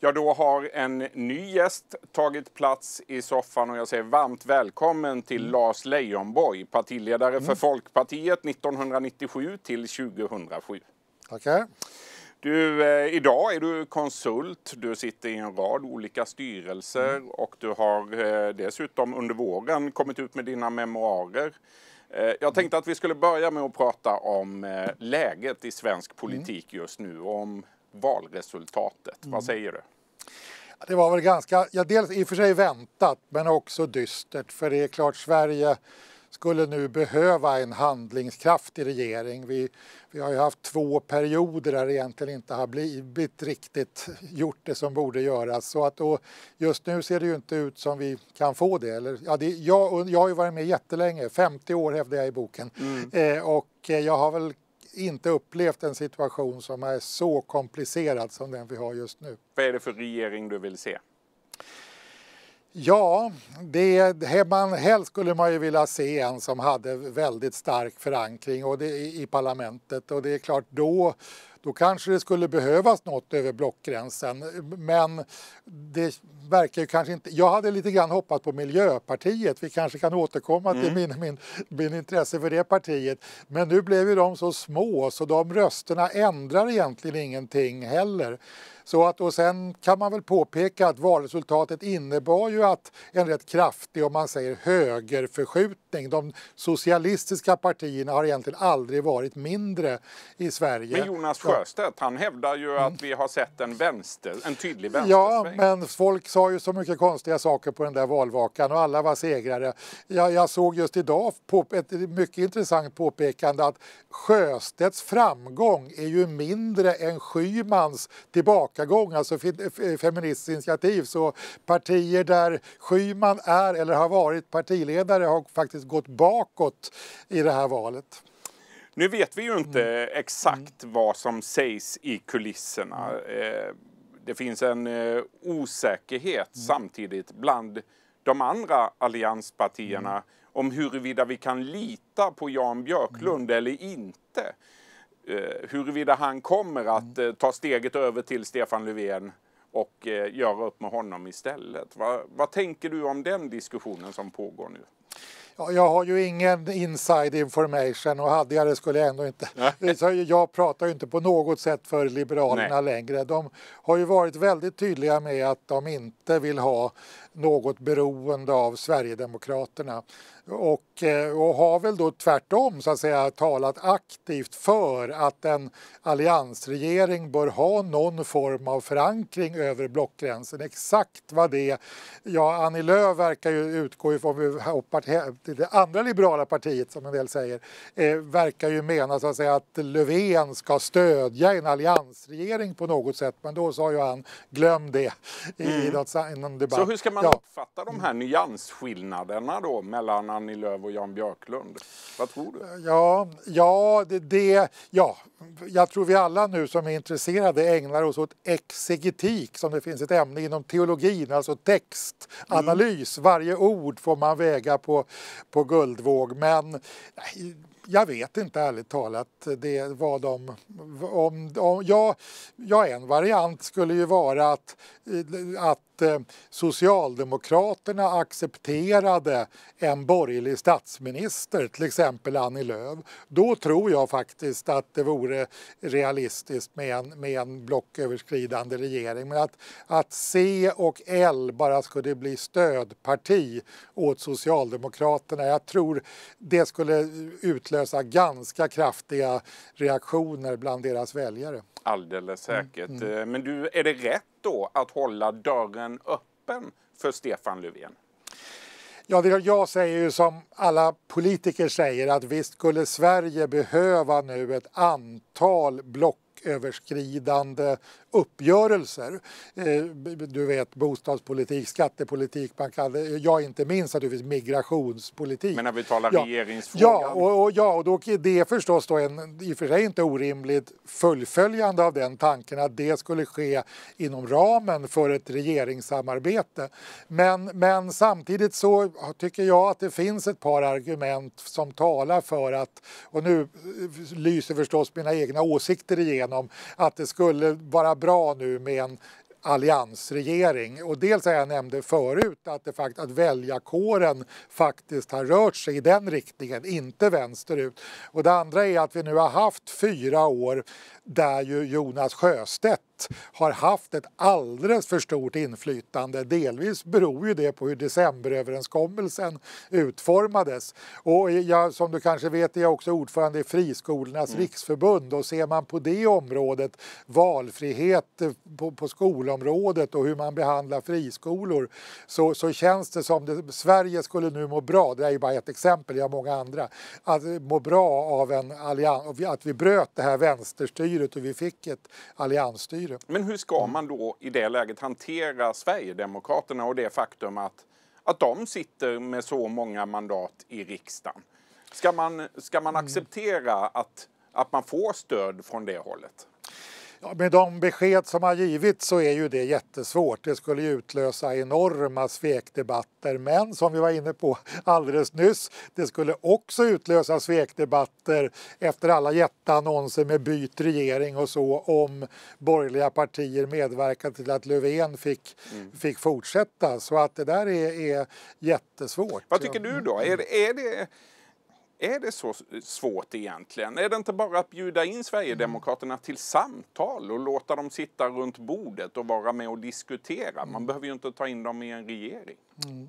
Ja, då har en ny gäst tagit plats i soffan och jag säger varmt välkommen till mm. Lars Leijonborg, partiledare mm. för Folkpartiet 1997 till 2007. Tackar. Du, eh, idag är du konsult, du sitter i en rad olika styrelser mm. och du har eh, dessutom under våren kommit ut med dina memoarer. Eh, jag mm. tänkte att vi skulle börja med att prata om eh, läget i svensk politik mm. just nu, om valresultatet. Mm. Vad säger du? Det var väl ganska, ja, dels i och för sig väntat men också dystert för det är klart Sverige skulle nu behöva en handlingskraftig regering. Vi, vi har ju haft två perioder där det egentligen inte har blivit riktigt gjort det som borde göras. Så att då, just nu ser det ju inte ut som vi kan få det. Eller, ja, det jag, jag har ju varit med jättelänge, 50 år hävdar jag i boken. Mm. Eh, och eh, jag har väl inte upplevt en situation som är så komplicerad som den vi har just nu. Vad är det för regering du vill se? Ja, det, man, helst skulle man ju vilja se en som hade väldigt stark förankring och det, i parlamentet och det är klart då då kanske det skulle behövas något över blockgränsen. Men det, verkar ju kanske inte... Jag hade lite grann hoppat på Miljöpartiet. Vi kanske kan återkomma mm. till min, min, min intresse för det partiet. Men nu blev ju de så små så de rösterna ändrar egentligen ingenting heller. Så att, och sen kan man väl påpeka att valresultatet innebar ju att en rätt kraftig, om man säger högerförskjutning. De socialistiska partierna har egentligen aldrig varit mindre i Sverige. Men Jonas Sjöstedt, han hävdar ju att mm. vi har sett en, vänster, en tydlig vänstersväng. Ja, men folk sa ju så mycket konstiga saker på den där valvakan och alla var segrare. Jag, jag såg just idag på ett mycket intressant påpekande att Sjöstedts framgång är ju mindre än Schymans tillbakagång, alltså Feministiskt initiativ. Så partier där Schyman är eller har varit partiledare har faktiskt gått bakåt i det här valet. Nu vet vi ju inte mm. exakt mm. vad som sägs i kulisserna. Mm. Eh, det finns en eh, osäkerhet mm. samtidigt bland de andra allianspartierna mm. om huruvida vi kan lita på Jan Björklund mm. eller inte. Eh, huruvida han kommer att mm. eh, ta steget över till Stefan Löfven och göra upp med honom istället. Vad, vad tänker du om den diskussionen som pågår nu? Ja, jag har ju ingen inside information och hade jag det skulle jag ändå inte... jag pratar ju inte på något sätt för Liberalerna Nej. längre. De har ju varit väldigt tydliga med att de inte vill ha något beroende av Sverigedemokraterna och, eh, och har väl då tvärtom så att säga talat aktivt för att en alliansregering bör ha någon form av förankring över blockgränsen. Exakt vad det ja Annie Lööf verkar ju utgå ifrån, det andra liberala partiet som en del säger, eh, verkar ju mena så att säga att Löfven ska stödja en alliansregering på något sätt, men då sa ju han glöm det i mm. något, någon debatt. Så hur ska man ja. uppfatta de här nyansskillnaderna då mellan Annie Lööf och Jan Björklund. Vad tror du? Ja, ja, det, det, ja, jag tror vi alla nu som är intresserade ägnar oss åt exegetik som det finns ett ämne inom teologin, alltså textanalys. Mm. Varje ord får man väga på, på guldvåg. Men jag vet inte ärligt talat det, vad de... Om, om, ja, ja, en variant skulle ju vara att, att Eh, Socialdemokraterna accepterade en borgerlig statsminister, till exempel Annie Lööf, då tror jag faktiskt att det vore realistiskt med en, med en blocköverskridande regering. Men att, att C och L bara skulle bli stödparti åt Socialdemokraterna, jag tror det skulle utlösa ganska kraftiga reaktioner bland deras väljare. Alldeles säkert. Mm, mm. Eh, men du, är det rätt då att hålla dörren öppen för Stefan Löfven? Ja, jag säger ju som alla politiker säger att visst skulle Sverige behöva nu ett antal block blocköverskridande uppgörelser. Eh, du vet bostadspolitik, skattepolitik, man kan, jag inte minst naturligtvis migrationspolitik. Men när vi talar ja. regeringsfrågan? Ja, och, och, ja, och då är det förstås då en, i och för sig inte orimligt fullföljande av den tanken att det skulle ske inom ramen för ett regeringssamarbete. Men, men samtidigt så tycker jag att det finns ett par argument som talar för att, och nu eh, lyser förstås mina egna åsikter igenom igenom att det skulle vara bra nu med en alliansregering. Och dels jag nämnde förut att, det fakt att väljarkåren faktiskt har rört sig i den riktningen, inte vänsterut. Och det andra är att vi nu har haft fyra år där ju Jonas Sjöstedt har haft ett alldeles för stort inflytande. Delvis beror ju det på hur decemberöverenskommelsen utformades. Och jag, som du kanske vet är jag också ordförande i Friskolornas mm. riksförbund och ser man på det området, valfrihet eh, på, på skolområdet och hur man behandlar friskolor så, så känns det som att Sverige skulle nu må bra, det där är ju bara ett exempel, jag har många andra, att må bra av en allians, att vi bröt det här vänsterstyret och vi fick ett alliansstyre blir det. Men hur ska mm. man då i det läget hantera Sverigedemokraterna och det faktum att, att de sitter med så många mandat i riksdagen? Ska man, ska man mm. acceptera att, att man får stöd från det hållet? Med de besked som har givits så är ju det jättesvårt. Det skulle utlösa enorma svekdebatter. Men som vi var inne på alldeles nyss, det skulle också utlösa svekdebatter efter alla jätteannonser med byt regering och så om borgerliga partier medverkade till att Löfven fick, mm. fick fortsätta. Så att det där är, är jättesvårt. Vad tycker du då? Är, är det är det så svårt egentligen? Är det inte bara att bjuda in Sverigedemokraterna till samtal och låta dem sitta runt bordet och vara med och diskutera? Man behöver ju inte ta in dem i en regering. Mm.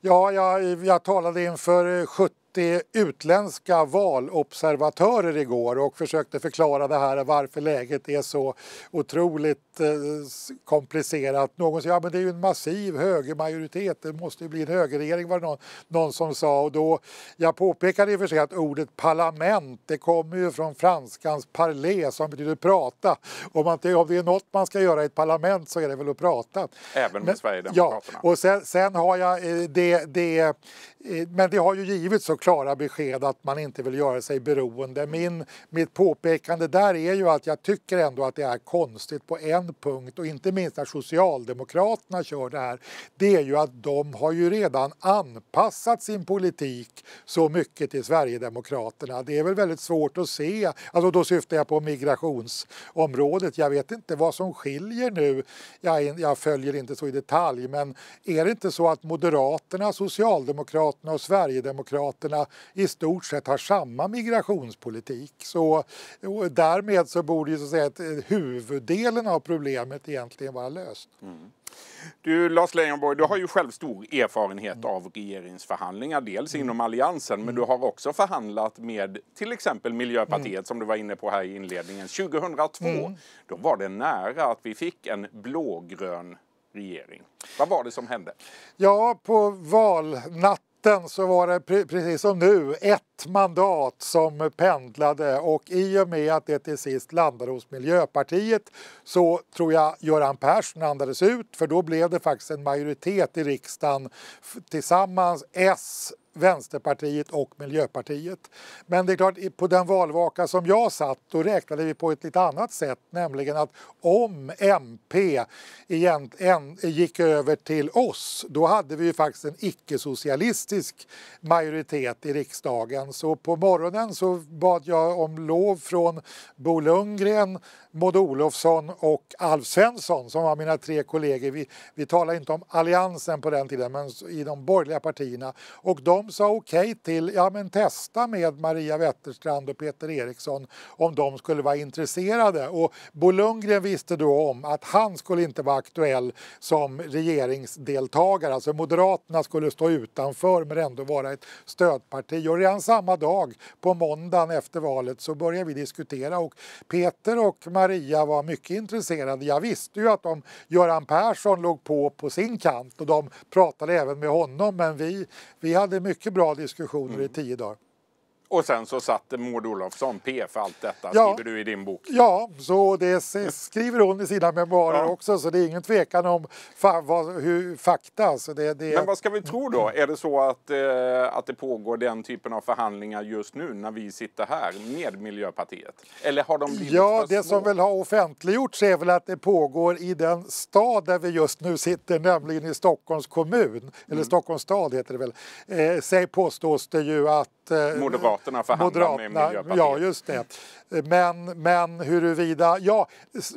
Ja, jag, jag talade inför 70 eh, utländska valobservatörer igår och försökte förklara det här varför läget är så otroligt eh, komplicerat. Någon sa ja, men det är ju en massiv högermajoritet, det måste ju bli en högerregering var det någon, någon som sa. Och då, jag påpekade i och för sig att ordet parlament det kommer ju från franskans parler som betyder prata. Om, man, om det är något man ska göra i ett parlament så är det väl att prata. Även med men, Sverigedemokraterna? Ja, och sen, sen har jag eh, det det, det, eh, men det har ju givits så klara besked att man inte vill göra sig beroende. Min, mitt påpekande där är ju att jag tycker ändå att det är konstigt på en punkt och inte minst när Socialdemokraterna kör det här. Det är ju att de har ju redan anpassat sin politik så mycket till Sverigedemokraterna. Det är väl väldigt svårt att se, alltså då syftar jag på migrationsområdet. Jag vet inte vad som skiljer nu. Jag, jag följer inte så i detalj men är det inte så att Moderaterna Moderaterna, Socialdemokraterna och Sverigedemokraterna i stort sett har samma migrationspolitik. Så, därmed så borde ju så att säga, eh, huvuddelen av problemet egentligen vara löst. Mm. Du Lars Leijonborg, du har ju själv stor erfarenhet mm. av regeringsförhandlingar, dels mm. inom Alliansen, men du mm. har också förhandlat med till exempel Miljöpartiet mm. som du var inne på här i inledningen. 2002, mm. då var det nära att vi fick en blågrön regering. Vad var det som hände? Ja, på valnatten så var det precis som nu ett ett mandat som pendlade och i och med att det till sist landade hos Miljöpartiet så tror jag Göran Persson andades ut för då blev det faktiskt en majoritet i riksdagen tillsammans S Vänsterpartiet och Miljöpartiet. Men det är klart, på den valvaka som jag satt då räknade vi på ett lite annat sätt, nämligen att om MP igen, en, gick över till oss, då hade vi ju faktiskt en icke-socialistisk majoritet i riksdagen igen. Så på morgonen så bad jag om lov från Bo Lundgren, Maud Olofsson och Alf Svensson som var mina tre kollegor. Vi, vi talade inte om Alliansen på den tiden, men i de borgerliga partierna. Och de sa okej okay till, ja men testa med Maria Wetterstrand och Peter Eriksson om de skulle vara intresserade. Och Bo Lundgren visste då om att han skulle inte vara aktuell som regeringsdeltagare. Alltså Moderaterna skulle stå utanför men ändå vara ett stödparti. Och redan samma dag, på måndagen efter valet, så började vi diskutera och Peter och Maria var mycket intresserade. Jag visste ju att de, Göran Persson låg på på sin kant och de pratade även med honom men vi, vi hade mycket bra diskussioner mm. i tio dagar. Och sen så satte Maud Olofsson P för allt detta, ja. skriver du i din bok. Ja, så det mm. skriver hon i sina memoarer ja. också, så det är ingen tvekan om fa vad, hur, fakta. Så det, det... Men vad ska vi tro då? Är det så att, eh, att det pågår den typen av förhandlingar just nu när vi sitter här med Miljöpartiet? Eller har de blivit Ja, det som väl har offentliggjorts är väl att det pågår i den stad där vi just nu sitter, nämligen i Stockholms kommun, mm. eller Stockholms stad heter det väl. Eh, säg påstås det ju att eh, Moderaterna förhandlar med Miljöpartiet. Ja, just det. Men, men huruvida... Ja,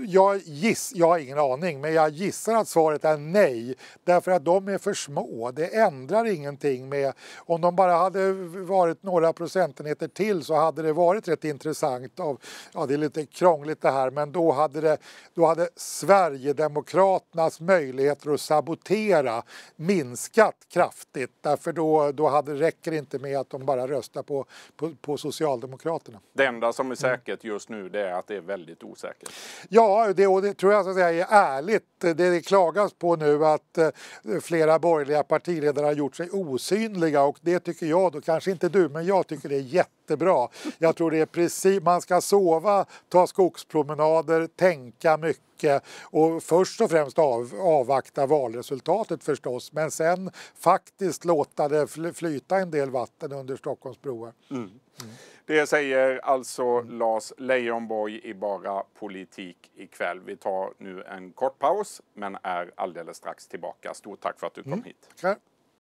jag, giss, jag har ingen aning, men jag gissar att svaret är nej. Därför att de är för små. Det ändrar ingenting med... Om de bara hade varit några procentenheter till så hade det varit rätt intressant. Av, ja, det är lite krångligt det här, men då hade, det, då hade Sverigedemokraternas möjligheter att sabotera minskat kraftigt. Därför då, då hade, räcker det inte med att de bara röstar på på, på Socialdemokraterna. Det enda som är mm. säkert just nu det är att det är väldigt osäkert. Ja, det, och det tror jag så att säga är ärligt. Det, det klagas på nu att eh, flera borgerliga partiledare har gjort sig osynliga och det tycker jag då, kanske inte du, men jag tycker det är jätte jättebra. Jag tror det är precis, man ska sova, ta skogspromenader, tänka mycket och först och främst av, avvakta valresultatet förstås men sen faktiskt låta det flyta en del vatten under Stockholmsbroar. Mm. Det säger alltså Lars Leijonborg i Bara politik ikväll. Vi tar nu en kort paus men är alldeles strax tillbaka. Stort tack för att du kom mm. hit.